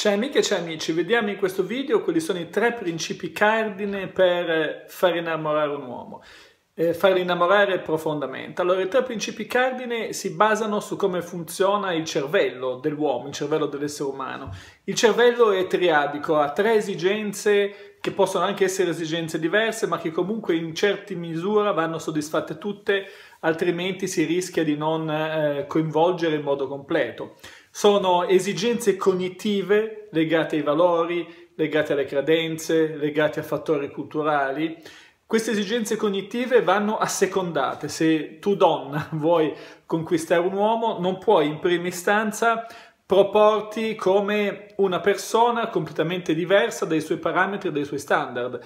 Ciao amiche e ciao amici, vediamo in questo video quali sono i tre principi cardine per far innamorare un uomo eh, far innamorare profondamente. Allora, i tre principi cardine si basano su come funziona il cervello dell'uomo, il cervello dell'essere umano. Il cervello è triadico, ha tre esigenze che possono anche essere esigenze diverse, ma che comunque in certa misura vanno soddisfatte tutte, altrimenti si rischia di non eh, coinvolgere in modo completo. Sono esigenze cognitive legate ai valori, legate alle credenze, legate a fattori culturali queste esigenze cognitive vanno assecondate. Se tu donna vuoi conquistare un uomo, non puoi in prima istanza proporti come una persona completamente diversa dai suoi parametri, dai suoi standard.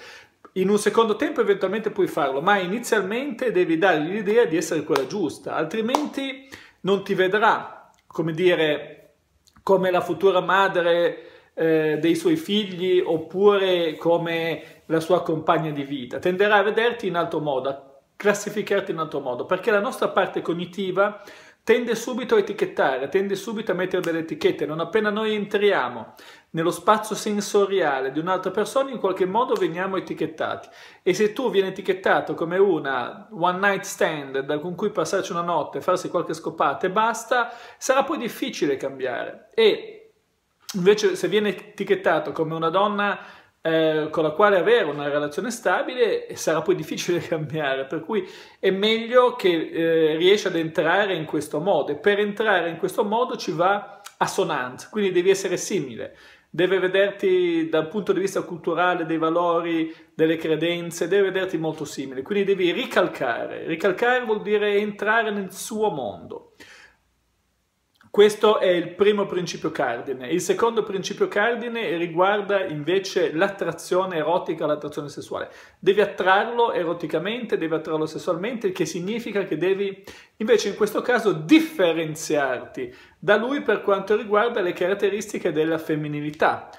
In un secondo tempo eventualmente puoi farlo, ma inizialmente devi dargli l'idea di essere quella giusta, altrimenti non ti vedrà, come dire, come la futura madre eh, dei suoi figli oppure come la sua compagna di vita, tenderà a vederti in altro modo, a classificarti in altro modo, perché la nostra parte cognitiva tende subito a etichettare, tende subito a mettere delle etichette, non appena noi entriamo nello spazio sensoriale di un'altra persona in qualche modo veniamo etichettati e se tu vieni etichettato come una one night stand con cui passarci una notte, farsi qualche scopata e basta, sarà poi difficile cambiare e invece se viene etichettato come una donna eh, con la quale avere una relazione stabile sarà poi difficile cambiare, per cui è meglio che eh, riesci ad entrare in questo modo e per entrare in questo modo ci va assonanza, quindi devi essere simile, deve vederti dal punto di vista culturale, dei valori, delle credenze, deve vederti molto simile, quindi devi ricalcare. Ricalcare vuol dire entrare nel suo mondo. Questo è il primo principio cardine. Il secondo principio cardine riguarda invece l'attrazione erotica, l'attrazione sessuale. Devi attrarlo eroticamente, devi attrarlo sessualmente, il che significa che devi invece in questo caso differenziarti da lui per quanto riguarda le caratteristiche della femminilità.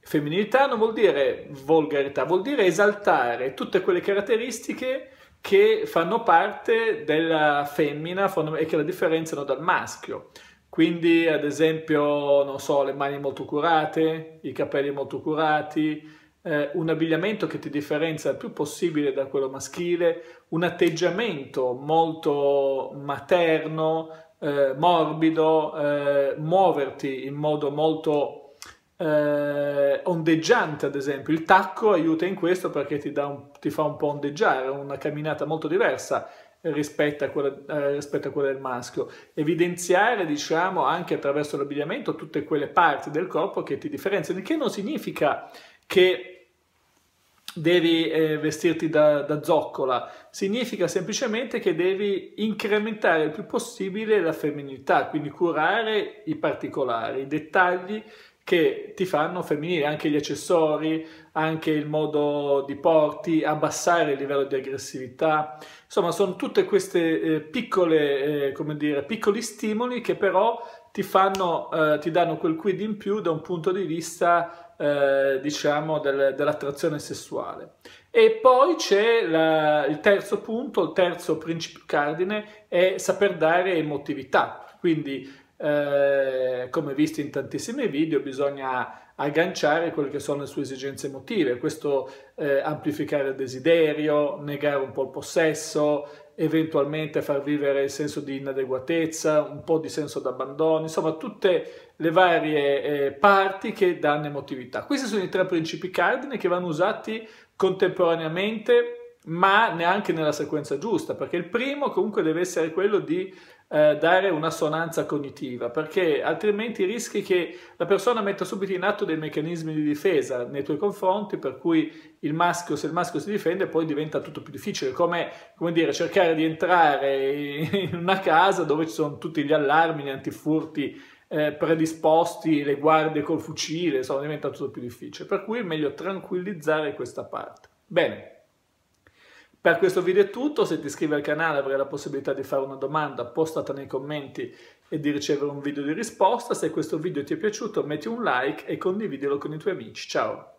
Femminilità non vuol dire volgarità, vuol dire esaltare tutte quelle caratteristiche che fanno parte della femmina e che la differenziano dal maschio. Quindi ad esempio, non so, le mani molto curate, i capelli molto curati, eh, un abbigliamento che ti differenzia il più possibile da quello maschile, un atteggiamento molto materno, eh, morbido, eh, muoverti in modo molto eh, ondeggiante ad esempio. Il tacco aiuta in questo perché ti, un, ti fa un po' ondeggiare, una camminata molto diversa rispetto a quella, eh, rispetto a quella del maschio. Evidenziare, diciamo, anche attraverso l'abbigliamento tutte quelle parti del corpo che ti differenziano, il che non significa che devi eh, vestirti da, da, zoccola, significa semplicemente che devi incrementare il più possibile la femminilità, quindi curare i particolari, i dettagli che ti fanno femminile, anche gli accessori, anche il modo di porti, abbassare il livello di aggressività. Insomma, sono tutte queste eh, piccole, eh, come dire, piccoli stimoli che però ti fanno, eh, ti danno quel quid in più da un punto di vista eh, diciamo del, dell'attrazione sessuale e poi c'è la, il terzo punto il terzo principio cardine è saper dare emotività quindi eh, come visto in tantissimi video, bisogna agganciare quelle che sono le sue esigenze emotive, questo eh, amplificare il desiderio, negare un po' il possesso, eventualmente far vivere il senso di inadeguatezza, un po' di senso d'abbandono, insomma tutte le varie eh, parti che danno emotività. Questi sono i tre principi cardine che vanno usati contemporaneamente ma neanche nella sequenza giusta, perché il primo comunque deve essere quello di eh, dare un'assonanza cognitiva, perché altrimenti rischi che la persona metta subito in atto dei meccanismi di difesa nei tuoi confronti, per cui il maschio, se il maschio si difende, poi diventa tutto più difficile, come, come dire, cercare di entrare in una casa dove ci sono tutti gli allarmi, gli antifurti eh, predisposti, le guardie col fucile, insomma, diventa tutto più difficile. Per cui è meglio tranquillizzare questa parte. Bene. Per questo video è tutto, se ti iscrivi al canale avrai la possibilità di fare una domanda postata nei commenti e di ricevere un video di risposta. Se questo video ti è piaciuto metti un like e condividilo con i tuoi amici. Ciao!